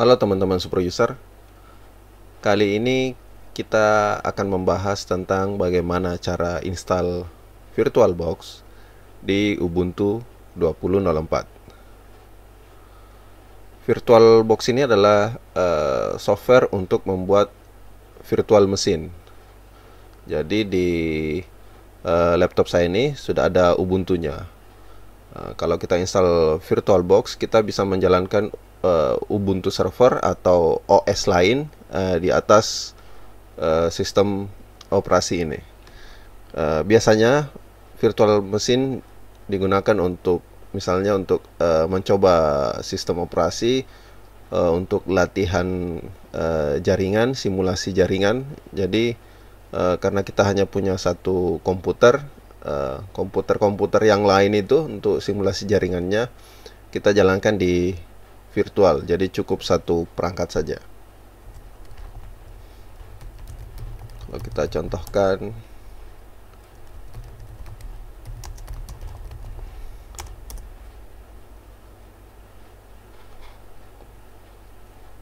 Halo teman-teman super user. Kali ini kita akan membahas tentang bagaimana cara install VirtualBox di Ubuntu 2004. VirtualBox ini adalah uh, software untuk membuat virtual mesin. Jadi di uh, laptop saya ini sudah ada Ubuntu-nya. Uh, kalau kita install VirtualBox, kita bisa menjalankan uh, Ubuntu server atau OS lain uh, di atas uh, sistem operasi ini. Uh, biasanya virtual mesin digunakan untuk misalnya untuk uh, mencoba sistem operasi uh, untuk latihan uh, jaringan, simulasi jaringan. Jadi uh, karena kita hanya punya satu komputer, komputer-komputer uh, komputer -komputer yang lain itu untuk simulasi jaringannya kita jalankan di virtual. Jadi cukup satu perangkat saja. Kalau kita contohkan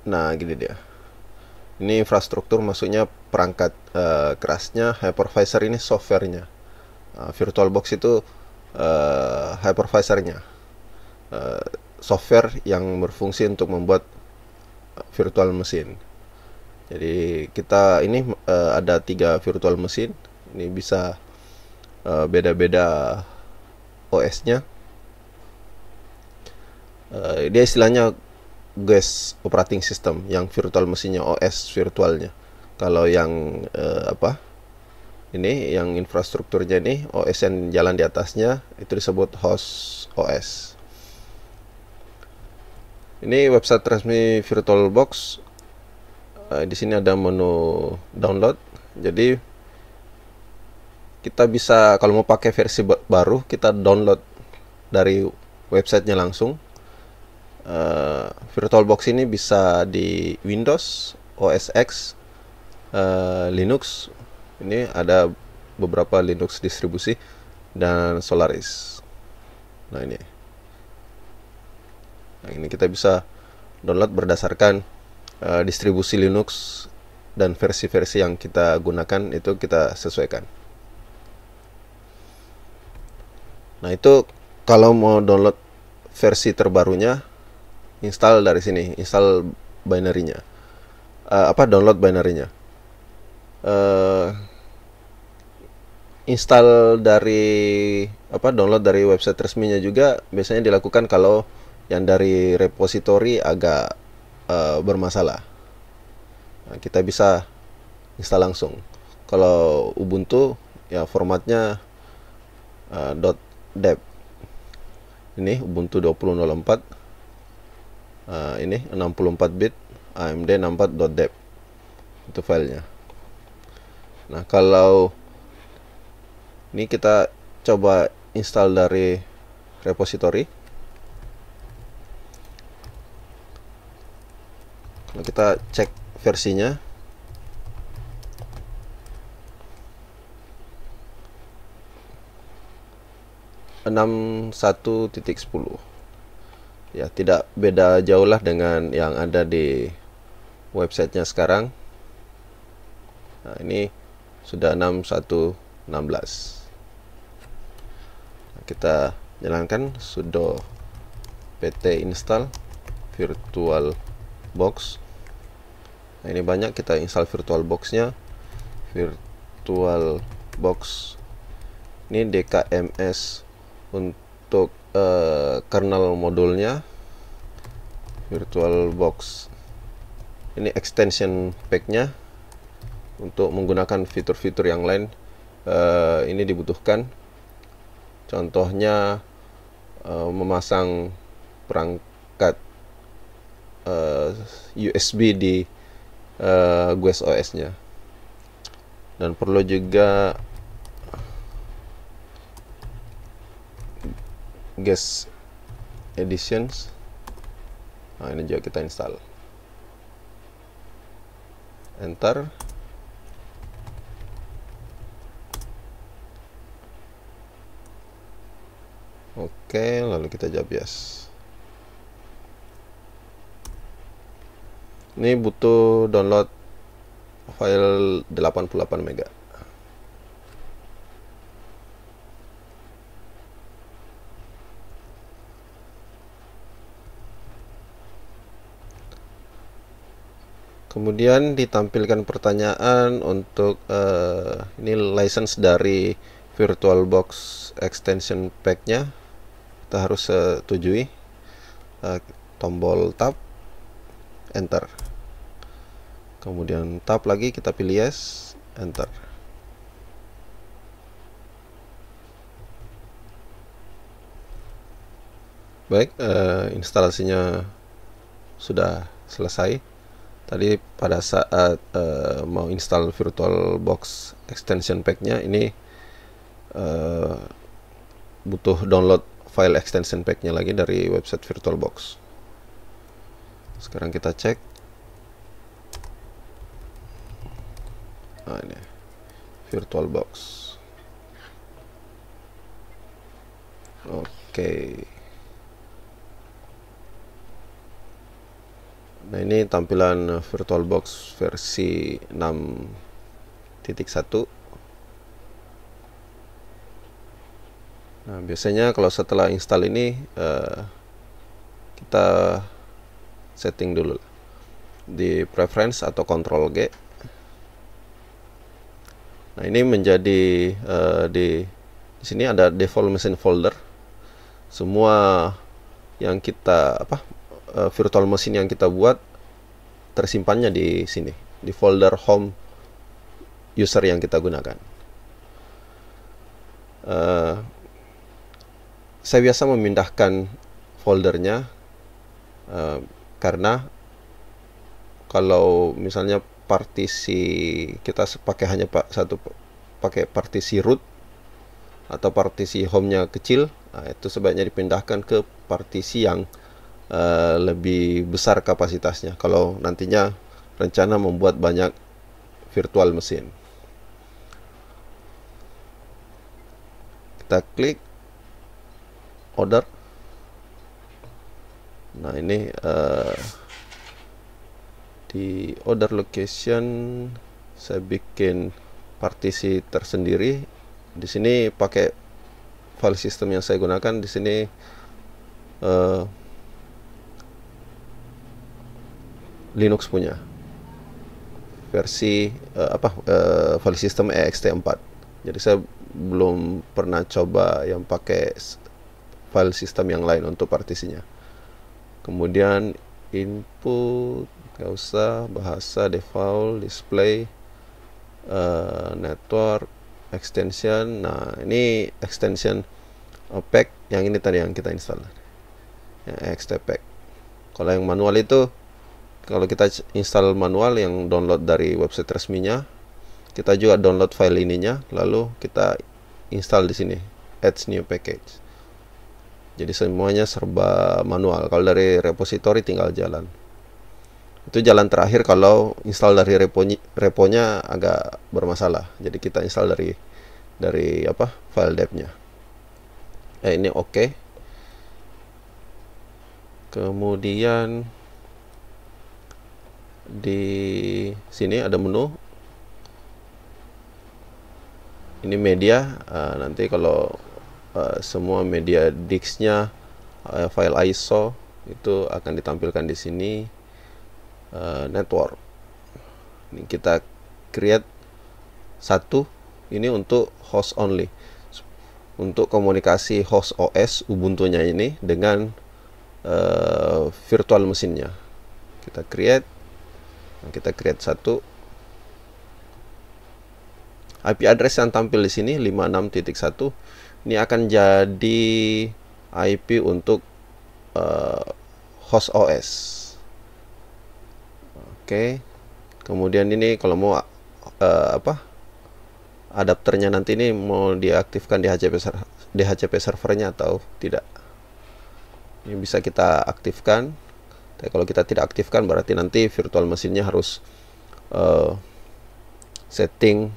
Nah, gini dia. Ini infrastruktur maksudnya perangkat uh, kerasnya, hypervisor ini softwarenya. Uh, box itu uh, hypervisornya. Uh, software yang berfungsi untuk membuat eh, virtual mesin. Jadi kita ini uh, ada tiga virtual mesin. Ini bisa beda eh, beda-beda OS-nya. Uh, dia istilahnya guest operating system yang virtual mesinnya OS virtualnya. Kalau yang uh, apa? ini yang infrastrukturnya ini OS yang jalan di atasnya itu disebut host OS ini website resmi VirtualBox. Uh, eh, di sini ada menu download. Jadi kita bisa kalau mau pakai versi baru kita download dari websitenya langsung. Uh, eh, VirtualBox ini bisa di Windows, OS X, uh, Linux. Ini ada beberapa Linux distribusi dan Solaris. Nah ini. Nah, ini kita bisa download berdasarkan uh, distribusi Linux dan versi-versi yang kita gunakan itu kita sesuaikan. Nah, itu kalau mau download versi terbarunya install dari sini, install binary-nya. Uh, apa download binary-nya? Uh, install dari apa download dari website resminya juga biasanya dilakukan kalau yang dari repository agak uh, bermasalah. Nah, kita bisa install langsung. Kalau Ubuntu ya formatnya uh, eh, .deb. Ini Ubuntu 2004. Uh, eh, ini 64 bit AMD 64 64.deb. Itu filenya. Nah, kalau ini kita coba install dari repository Nah, kita cek versinya. enam satu titik sepuluh ya tidak beda jauh lah dengan yang ada di websitenya sekarang nah ini sudah 6116 belas nah, kita jalankan sudo pt install virtual VirtualBox nah, ini banyak kita install Virtual VirtualBox ini DKMS untuk uh, kernel modulnya VirtualBox ini extension pack-nya untuk menggunakan fitur-fitur yang lain uh, ini dibutuhkan contohnya uh, memasang perangkat uh, eh, USB di uh, eh, Guest OS-nya. Dan perlu juga Guest Editions. Nah, ini juga kita install. Enter. Oke, lalu kita jawab yes. ini butuh download file 88 mega kemudian ditampilkan pertanyaan untuk uh, ini license dari VirtualBox extension pack nya kita harus eh, setujui uh, tombol tab enter kemudian tab lagi kita pilih yes enter baik eh, instalasinya sudah selesai tadi pada saat eh, mau install VirtualBox extension packnya ini eh, butuh download file extension packnya lagi dari website VirtualBox sekarang kita cek nah, ini virtual box oke nah ini tampilan virtual box versi 6.1 Nah, biasanya kalau setelah install ini uh, kita setting dulu di preference atau control G Nah, ini menjadi uh, eh, di, di sini ada default mesin folder. Semua yang kita apa uh, virtual machine yang kita buat tersimpannya di sini, di folder home user yang kita gunakan. Uh, saya biasa memindahkan foldernya uh, karena kalau misalnya partisi kita pakai hanya pak satu pakai partisi root atau partisi home-nya kecil nah, itu sebaiknya dipindahkan ke partisi yang uh, lebih besar kapasitasnya kalau nantinya rencana membuat banyak virtual mesin kita klik order nah ini uh, di order location saya bikin partisi tersendiri di sini pakai file system yang saya gunakan di sini uh, Linux punya versi uh, apa uh, file system ext4 jadi saya belum pernah coba yang pakai file system yang lain untuk partisinya kemudian input gak usah bahasa default display uh, network extension nah ini extension pack yang ini tadi yang kita install yang ext pack e kalau yang manual itu kalau kita install manual yang download dari website resminya kita juga download file ininya lalu kita install di sini add new package jadi semuanya serba manual kalau dari repository tinggal jalan itu jalan terakhir kalau install dari repo reponya agak bermasalah jadi kita install dari dari apa file deb-nya. eh, ini oke okay. kemudian di sini ada menu ini media uh, nanti kalau uh, semua media disknya uh, file ISO itu akan ditampilkan di sini Eh, network ini kita create satu ini untuk host only untuk komunikasi host OS Ubuntu-nya ini dengan uh, virtual mesinnya kita create kita create satu IP address yang tampil di sini 56.1 ini akan jadi IP untuk uh, host OS Oke, kemudian ini kalau mau uh, apa adapternya nanti ini mau diaktifkan di HCP di servernya atau tidak ini bisa kita aktifkan tapi kalau kita tidak aktifkan berarti nanti virtual mesinnya harus uh, setting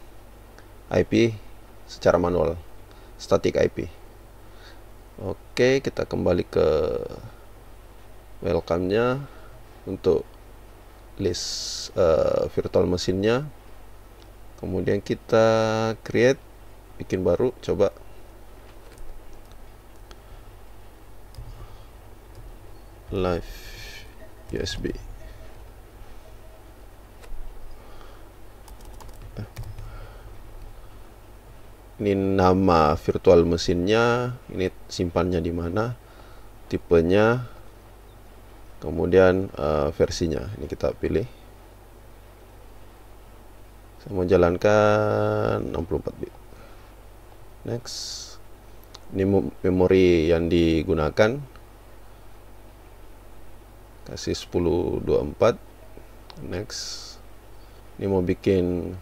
IP secara manual static IP oke kita kembali ke welcome nya untuk list uh, virtual mesinnya kemudian kita create bikin baru coba live USB ini nama virtual mesinnya ini simpannya di mana tipenya kemudian uh, versinya ini kita pilih saya mau jalankan 64 bit next ini memori yang digunakan kasih 1024 next ini mau bikin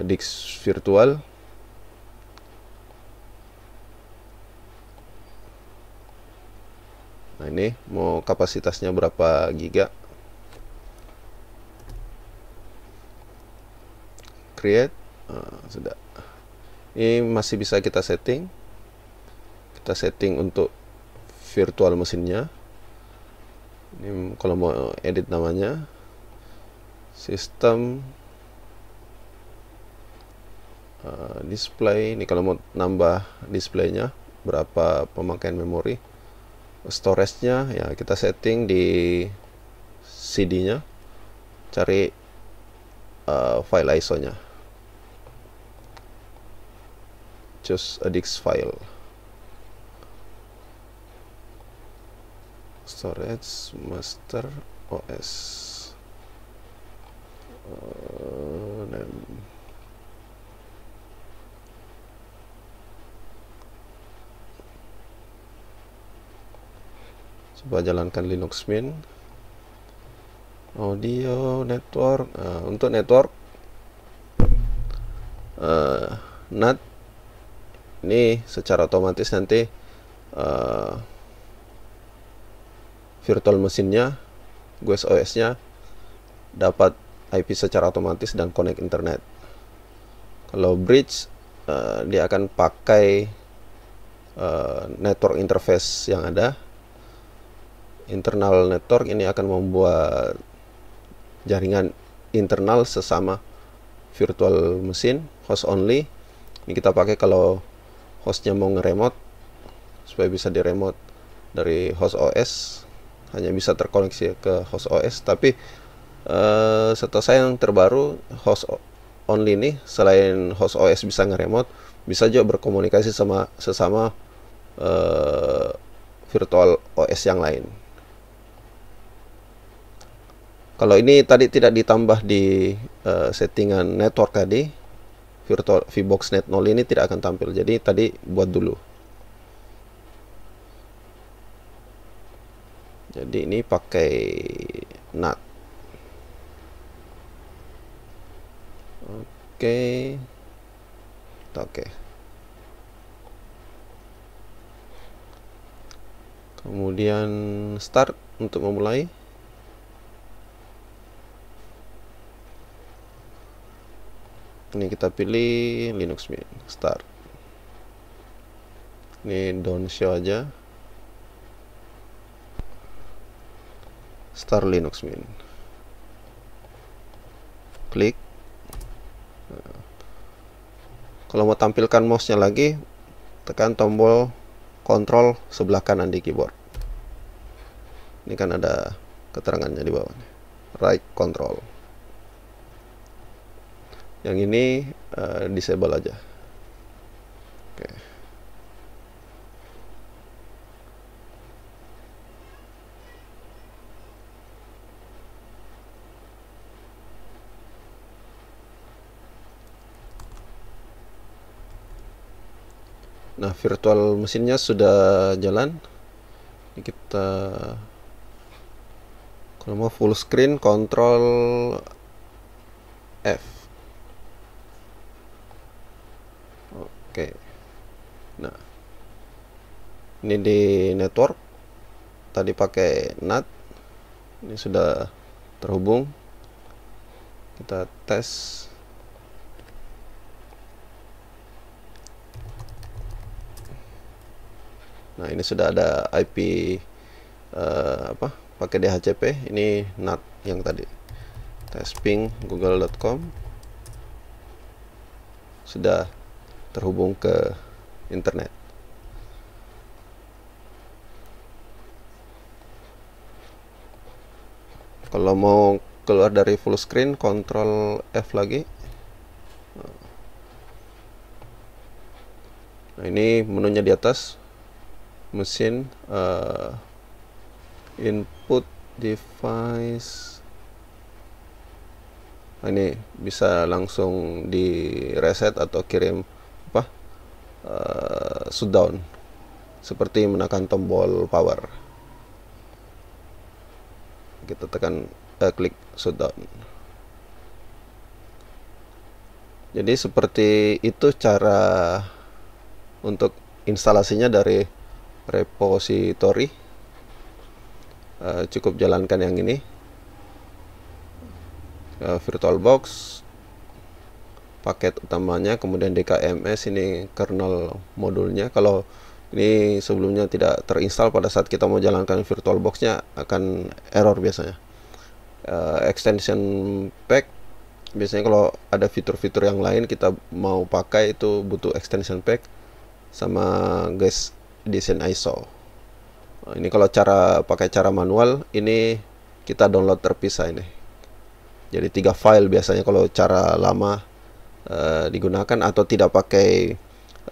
eh, disk virtual ini mau kapasitasnya berapa giga create uh, sudah ini masih bisa kita setting kita setting untuk virtual mesinnya ini kalau mau edit namanya sistem uh, display ini kalau mau nambah displaynya berapa pemakaian memori storage-nya ya kita setting di CD-nya cari uh, file ISO-nya choose a disk file storage master OS uh, eh, name coba jalankan Linux Mint audio network uh, untuk network uh, eh, NAT ini secara otomatis nanti uh, virtual mesinnya GUES OS nya dapat IP secara otomatis dan connect internet kalau bridge uh, dia akan pakai uh, network interface yang ada internal network ini akan membuat jaringan internal sesama virtual mesin host only ini kita pakai kalau hostnya mau ngeremote supaya bisa di dari host OS hanya bisa terkoneksi ke host OS tapi uh, eh, setelah saya yang terbaru host only ini selain host OS bisa ngeremote bisa juga berkomunikasi sama sesama uh, virtual OS yang lain kalau ini tadi tidak ditambah di uh, settingan network tadi, virtual VBox Net 0 ini tidak akan tampil. Jadi tadi buat dulu. Jadi ini pakai NAT. Oke. Okay. Oke. Okay. Kemudian start untuk memulai. ini kita pilih Linux Mint Start ini down show aja Start linux Mint. klik kalau mau tampilkan mouse nya lagi tekan tombol kontrol sebelah kanan di keyboard ini kan ada keterangannya di bawahnya right control yang ini uh, disable aja oke okay. Nah, virtual mesinnya sudah jalan. Ini kita kalau mau full screen, control F. Oke, nah ini di network tadi pakai NAT ini sudah terhubung kita tes nah ini sudah ada IP uh, eh, apa pakai DHCP ini NAT yang tadi tes ping google.com sudah terhubung ke internet. Kalau mau keluar dari full screen, kontrol F lagi. Nah, ini menunya di atas mesin uh, input device nah, ini bisa langsung di reset atau kirim Eh, shutdown seperti menekan tombol power kita tekan uh, klik shutdown jadi seperti itu cara untuk instalasinya dari repository uh, cukup jalankan yang ini uh, VirtualBox paket utamanya kemudian DKMS ini kernel modulnya kalau ini sebelumnya tidak terinstall pada saat kita mau jalankan VirtualBox-nya akan error biasanya uh, extension pack biasanya kalau ada fitur-fitur yang lain kita mau pakai itu butuh extension pack sama guys design ISO ini kalau cara pakai cara manual ini kita download terpisah ini jadi tiga file biasanya kalau cara lama Eh, digunakan atau tidak pakai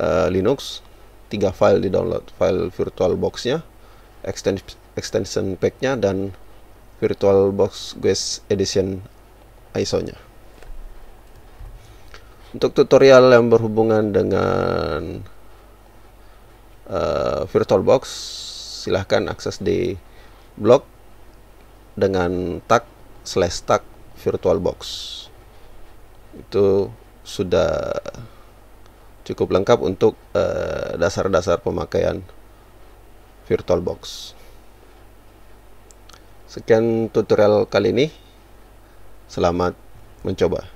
uh, Linux tiga file di download file VirtualBox-nya extension extension packnya nya dan VirtualBox Guest Edition ISO-nya untuk tutorial yang berhubungan dengan uh, eh, VirtualBox silahkan akses di blog dengan tag slash tag VirtualBox itu sudah cukup lengkap untuk eh, dasar-dasar uh, Virtual Box. pemakaian VirtualBox. Sekian tutorial kali ini. Selamat mencoba.